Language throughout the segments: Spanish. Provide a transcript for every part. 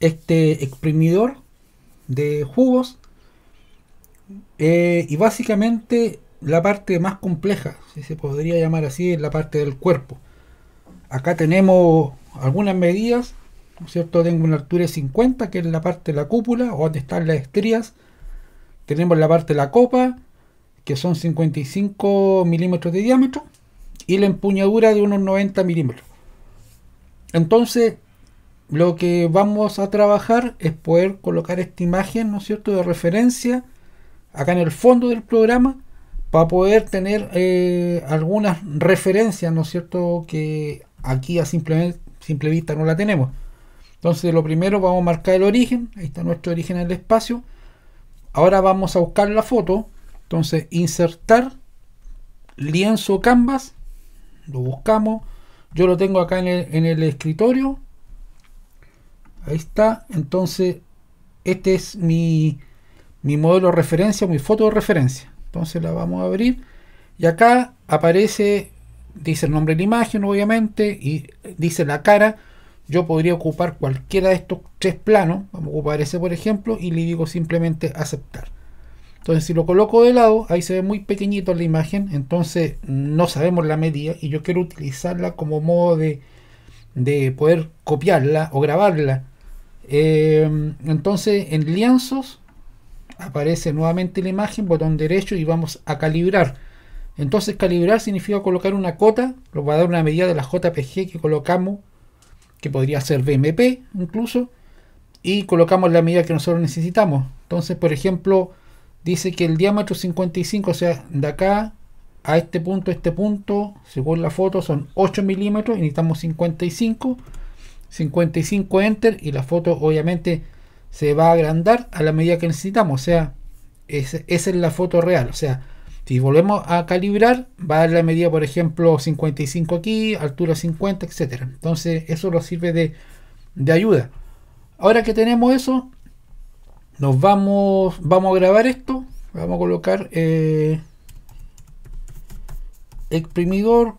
este exprimidor de jugos eh, y básicamente la parte más compleja, si se podría llamar así, es la parte del cuerpo. Acá tenemos algunas medidas, cierto? Tengo una altura de 50, que es la parte de la cúpula, o donde están las estrías. Tenemos la parte de la copa, que son 55 milímetros de diámetro, y la empuñadura de unos 90 milímetros. Entonces, lo que vamos a trabajar es poder colocar esta imagen, ¿no es cierto?, de referencia acá en el fondo del programa para poder tener eh, algunas referencias, ¿no es cierto?, que aquí a simple, vista no la tenemos. Entonces, lo primero vamos a marcar el origen, ahí está nuestro origen en el espacio. Ahora vamos a buscar la foto, entonces insertar lienzo canvas, lo buscamos, yo lo tengo acá en el escritorio, Ahí está. Entonces, este es mi, modelo de referencia, mi foto de referencia. Entonces la vamos a abrir. Y acá aparece, dice el nombre de la imagen, obviamente, y dice la cara. Yo podría ocupar cualquiera de estos tres planos. Vamos a ocupar ese, por ejemplo, y le digo simplemente aceptar. Entonces, si lo coloco de lado, ahí se ve muy pequeñito la imagen. Entonces, no sabemos la medida y yo quiero utilizarla como modo de poder copiarla o grabarla Em, entonces en lienzos aparece nuevamente la imagen, botón derecho y vamos a calibrar. Entonces calibrar significa colocar una cota, nos va a dar una medida de la JPG que colocamos, que podría ser BMP incluso, y colocamos la medida que nosotros necesitamos. Entonces, por ejemplo, dice que el diámetro 55, o sea, de acá a este punto, este punto, según la foto, son 8 milímetros y necesitamos 55 55 enter y la foto obviamente se va a agrandar a la medida que necesitamos. O sea, esa es la foto real. O sea, si volvemos a calibrar, va a dar la medida, por ejemplo, 55 aquí, altura 50, etcétera. Entonces, eso nos sirve de, ayuda. Ahora que tenemos eso, nos vamos, vamos a grabar esto. Vamos a colocar eh, exprimidor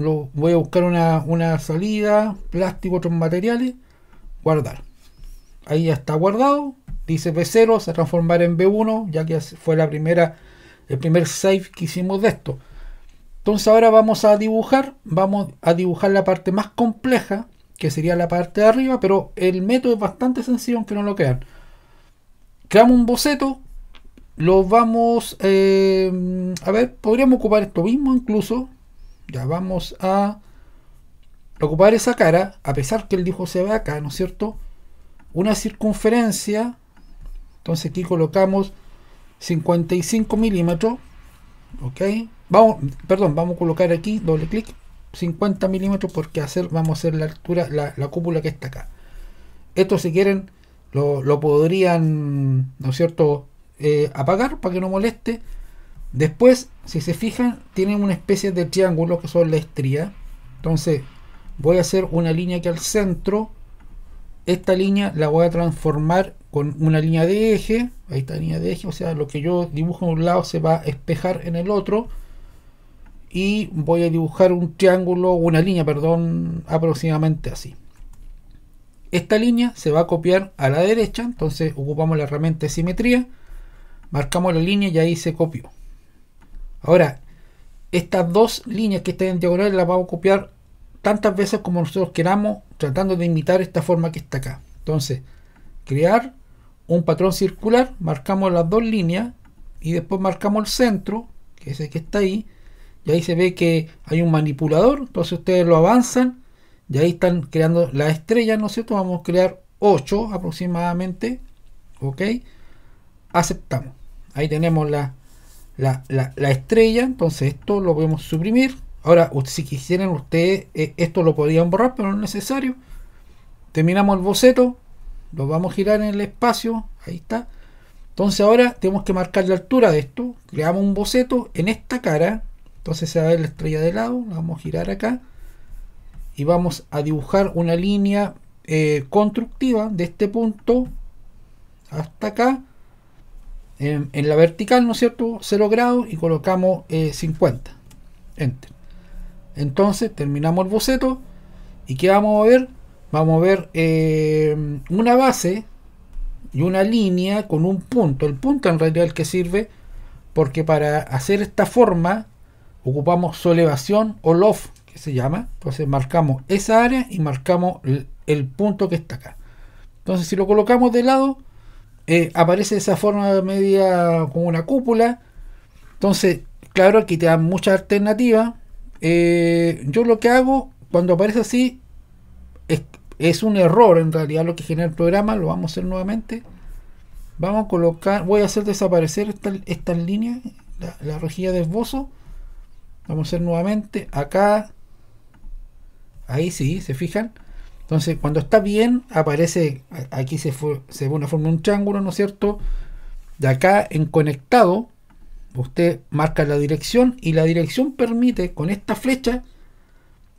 lo, voy a buscar una, salida, plástico, otros materiales, guardar. Ahí ya está guardado, dice B0, se transformar en B1, ya que fue la primera, el primer save que hicimos de esto. Entonces ahora vamos a dibujar, vamos a dibujar la parte más compleja, que sería la parte de arriba, pero el método es bastante sencillo aunque no lo crean. Creamos un boceto, lo vamos, eh, a ver, podríamos ocupar esto mismo incluso, ya vamos a ocupar esa cara, a pesar que el dijo se ve acá, ¿no es cierto? Una circunferencia, entonces aquí colocamos 55 milímetros, ¿ok? Vamos, perdón, vamos a colocar aquí, doble clic, 50 milímetros porque hacer, vamos a hacer la altura, la, cúpula que está acá. Esto si quieren lo, podrían, ¿no es cierto?, eh, apagar para que no moleste. Después, si se fijan, tienen una especie de triángulo que son la estría. Entonces, voy a hacer una línea que al centro. Esta línea la voy a transformar con una línea de eje. Ahí está la línea de eje, o sea, lo que yo dibujo en un lado se va a espejar en el otro. Y voy a dibujar un triángulo, una línea, perdón, aproximadamente así. Esta línea se va a copiar a la derecha, entonces ocupamos la herramienta de simetría, marcamos la línea y ahí se copió. Ahora, estas dos líneas que están en diagonal las vamos a copiar tantas veces como nosotros queramos, tratando de imitar esta forma que está acá. Entonces, crear un patrón circular, marcamos las dos líneas y después marcamos el centro, que es el que está ahí, y ahí se ve que hay un manipulador, entonces ustedes lo avanzan y ahí están creando la estrella, ¿no es cierto? Vamos a crear 8 aproximadamente, ¿ok? Aceptamos. Ahí tenemos la la, estrella. Entonces esto lo podemos suprimir. Ahora, si quisieran ustedes, eh, esto lo podrían borrar, pero no es necesario. Terminamos el boceto. Lo vamos a girar en el espacio. Ahí está. Entonces ahora tenemos que marcar la altura de esto. Creamos un boceto en esta cara. Entonces se va a ver la estrella de lado. vamos a girar acá. Y vamos a dibujar una línea eh, constructiva de este punto hasta acá en, la vertical, ¿no es cierto? 0 grados y colocamos 50. Eh, Enter. Entonces terminamos el boceto. ¿Y qué vamos a ver? Vamos a ver eh, una base y una línea con un punto. El punto en realidad es el que sirve porque para hacer esta forma ocupamos su elevación o loft que se llama. Entonces marcamos esa área y marcamos el punto que está acá. Entonces si lo colocamos de lado eh, aparece esa forma media como una cúpula. Entonces, claro, aquí te dan mucha alternativa eh, yo lo que hago cuando aparece así es, un error en realidad lo que genera el programa. Lo vamos a hacer nuevamente. Vamos a colocar, voy a hacer desaparecer esta línea la, la rejilla de esbozo. Vamos a hacer nuevamente acá. Ahí sí, se fijan. Entonces, cuando está bien, aparece, aquí se, ve una forma un triángulo, ¿no es cierto? De acá en conectado, usted marca la dirección y la dirección permite con esta flecha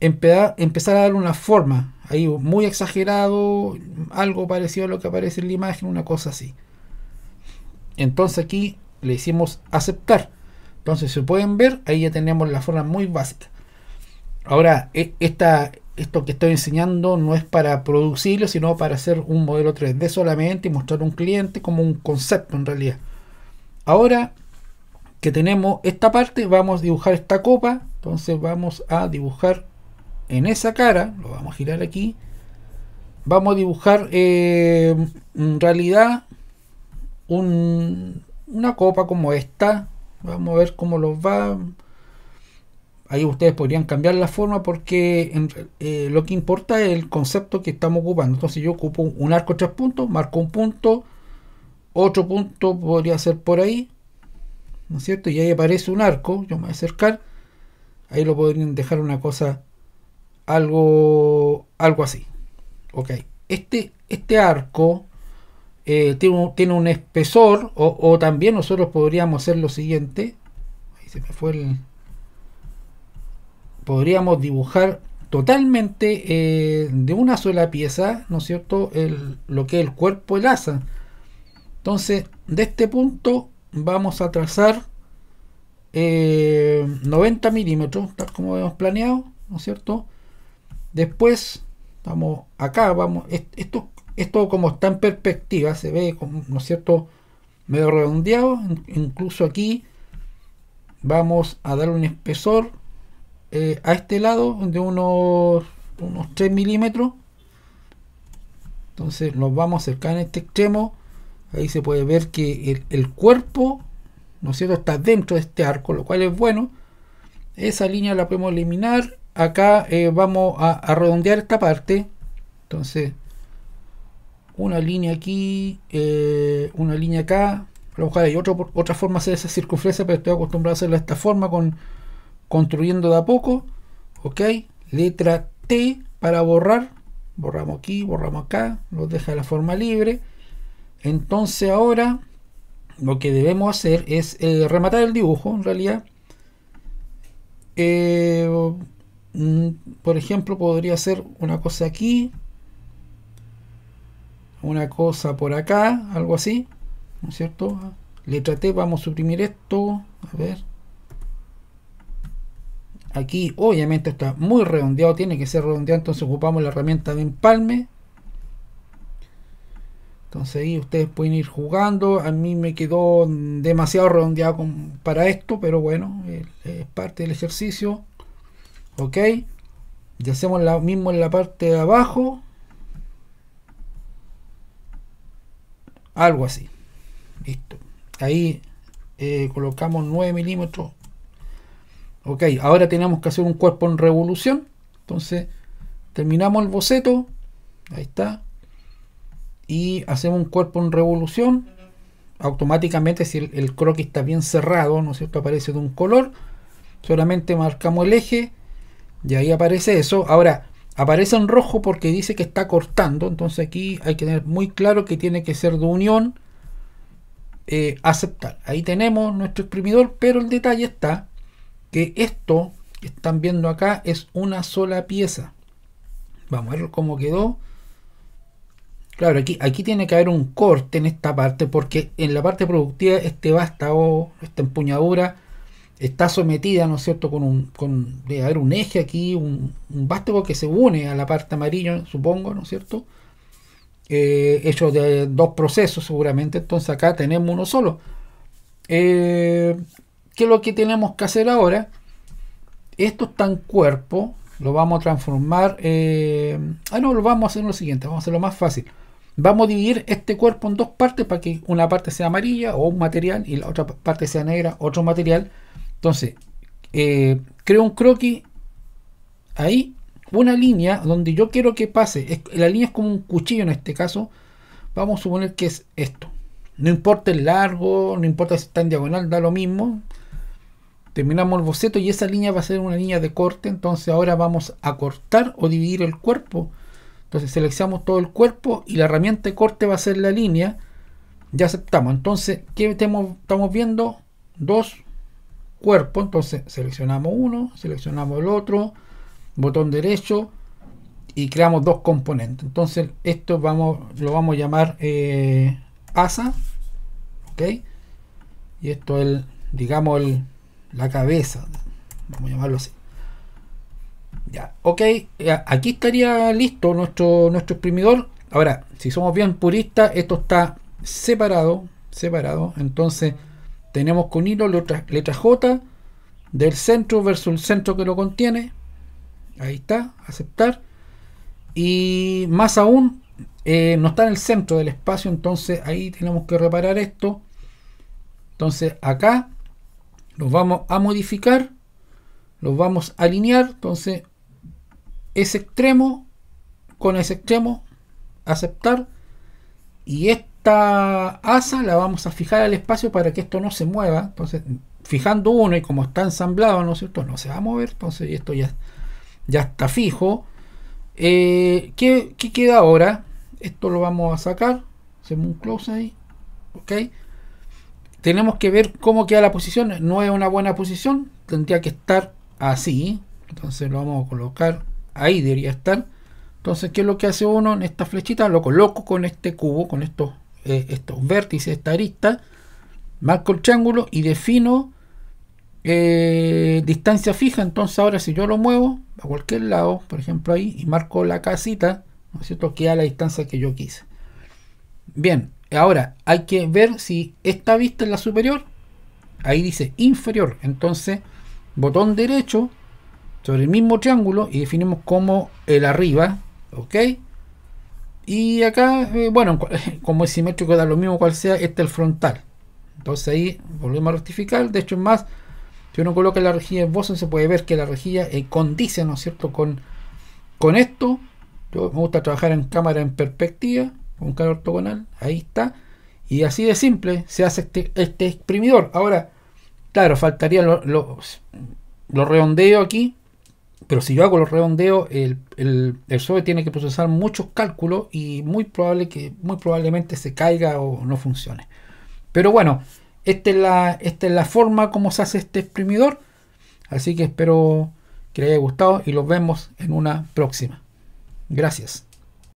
empezar a dar una forma. Ahí muy exagerado, algo parecido a lo que aparece en la imagen, una cosa así. Entonces aquí le hicimos aceptar. Entonces, se pueden ver, ahí ya tenemos la forma muy básica. Ahora, e-, esta, esto que estoy enseñando no es para producirlo, sino para hacer un modelo 3D solamente y mostrar a un cliente como un concepto en realidad. Ahora que tenemos esta parte, vamos a dibujar esta copa. Entonces vamos a dibujar en esa cara, lo vamos a girar aquí. Vamos a dibujar eh, en realidad una copa como esta. Vamos a ver cómo los va. Ahí ustedes podrían cambiar la forma porque eh, lo que importa es el concepto que estamos ocupando. Entonces yo ocupo un arco tres puntos, marco un punto, otro punto podría ser por ahí, ¿no es cierto? Y ahí aparece un arco, yo me voy a acercar, ahí lo podrían dejar una cosa, algo, algo así. Ok, este, este arco eh, tiene, un, espesor o, o, también nosotros podríamos hacer lo siguiente, ahí se me fue el, podríamos dibujar totalmente eh, de una sola pieza, ¿no es cierto?, lo que es el cuerpo, el asa. Entonces, de este punto vamos a trazar 90 eh, milímetros, tal como hemos planeado, ¿no es cierto? Después, vamos acá, vamos, esto, como está en perspectiva, se ve, como, ¿no es cierto?, medio redondeado, incluso aquí vamos a dar un espesor eh, a este lado de unos, unos 3 milímetros entonces nos vamos a acercar en este extremo ahí se puede ver que el, cuerpo no es cierto está dentro de este arco lo cual es bueno esa línea la podemos eliminar acá eh, vamos a, redondear esta parte entonces una línea aquí eh, una línea acá a mejor hay otra forma de hacer esa circunferencia pero estoy acostumbrado a hacerla de esta forma con construyendo de a poco, ok, letra T para borrar, borramos aquí, borramos acá, nos deja la forma libre, entonces ahora lo que debemos hacer es eh, rematar el dibujo en realidad, eh, mm, por ejemplo podría hacer una cosa aquí, una cosa por acá, algo así, ¿no es cierto? Letra T, vamos a suprimir esto, a ver, Aquí obviamente está muy redondeado, tiene que ser redondeado, entonces ocupamos la herramienta de empalme. Entonces ahí ustedes pueden ir jugando. A mí me quedó demasiado redondeado para esto, pero bueno, es parte del ejercicio. Ok. Y hacemos lo mismo en la parte de abajo. Algo así. Listo. Ahí eh, colocamos 9 milímetros Ok, ahora tenemos que hacer un cuerpo en revolución. Entonces, terminamos el boceto. Ahí está. Y hacemos un cuerpo en revolución. Automáticamente, si el, croquis está bien cerrado, ¿no es cierto? Aparece de un color. Solamente marcamos el eje. Y ahí aparece eso. Ahora, aparece en rojo porque dice que está cortando. Entonces aquí hay que tener muy claro que tiene que ser de unión. Eh, aceptar. Ahí tenemos nuestro exprimidor, pero el detalle está que esto que están viendo acá es una sola pieza. Vamos a ver cómo quedó. Claro, aquí, aquí tiene que haber un corte en esta parte porque en la parte productiva este vástago esta empuñadura está sometida, ¿no es cierto?, con un, con, haber un eje aquí, un, vástago que se une a la parte amarilla, supongo, ¿no es cierto?, eh, hecho de dos procesos seguramente, entonces acá tenemos uno solo. Eh, lo que tenemos que hacer ahora? Esto está en cuerpo, lo vamos a transformar. Eh, ah, no, lo vamos a hacer en lo siguiente, vamos a hacerlo más fácil. Vamos a dividir este cuerpo en dos partes para que una parte sea amarilla o un material y la otra parte sea negra, otro material. Entonces, eh, creo un croquis ahí, una línea donde yo quiero que pase. la línea es como un cuchillo en este caso. Vamos a suponer que es esto. No importa el largo, no importa si está en diagonal, da lo mismo terminamos el boceto y esa línea va a ser una línea de corte, entonces ahora vamos a cortar o dividir el cuerpo. Entonces seleccionamos todo el cuerpo y la herramienta de corte va a ser la línea. Ya aceptamos. Entonces, ¿qué estamos viendo? Dos cuerpos. Entonces seleccionamos uno, seleccionamos el otro, botón derecho y creamos dos componentes. Entonces esto vamos, lo vamos a llamar eh, asa. ¿Ok? Y esto es, el, digamos, el la cabeza. Vamos a llamarlo así. Ya, ok. Aquí estaría listo nuestro, nuestro exprimidor. Ahora, si somos bien puristas, esto está separado. Separado. Entonces, tenemos con hilo letra, letra J del centro versus el centro que lo contiene. Ahí está, aceptar. Y más aún, eh, no está en el centro del espacio, entonces ahí tenemos que reparar esto. Entonces acá los vamos a modificar, los vamos a alinear, entonces ese extremo con ese extremo, aceptar, y esta asa la vamos a fijar al espacio para que esto no se mueva, entonces fijando uno y como está ensamblado, ¿no es cierto? No se va a mover, entonces esto ya, ya está fijo. Eh, ¿qué, ¿qué, queda ahora? Esto lo vamos a sacar, hacemos un close ahí, ok tenemos que ver cómo queda la posición. No es una buena posición, tendría que estar así. Entonces lo vamos a colocar ahí, debería estar. Entonces, ¿qué es lo que hace uno en esta flechita? Lo coloco con este cubo, con estos, eh, estos vértices, esta arista. Marco el triángulo y defino eh, distancia fija. Entonces, ahora si yo lo muevo a cualquier lado, por ejemplo ahí, y marco la casita, ¿no es cierto? Queda la distancia que yo quise. Bien, Ahora, hay que ver si esta vista es la superior. Ahí dice inferior. Entonces, botón derecho sobre el mismo triángulo y definimos como el arriba. ¿Ok? Y acá, eh, bueno, como es simétrico da lo mismo cual sea, este es el frontal. Entonces ahí volvemos a rectificar. De hecho, es más, si uno coloca la rejilla en Boson, se puede ver que la rejilla eh, condice, ¿no es cierto?, con, con esto. Yo me gusta trabajar en cámara en perspectiva un carro ortogonal, ahí está. Y así de simple se hace este, este exprimidor. Ahora, claro, faltaría los lo, redondeo aquí, pero si yo hago los redondeo, el, el, tiene que procesar muchos cálculos y muy, probable que, muy probablemente se caiga o no funcione. Pero bueno, esta es, la, esta es la forma como se hace este exprimidor. Así que espero que les haya gustado y los vemos en una próxima. Gracias.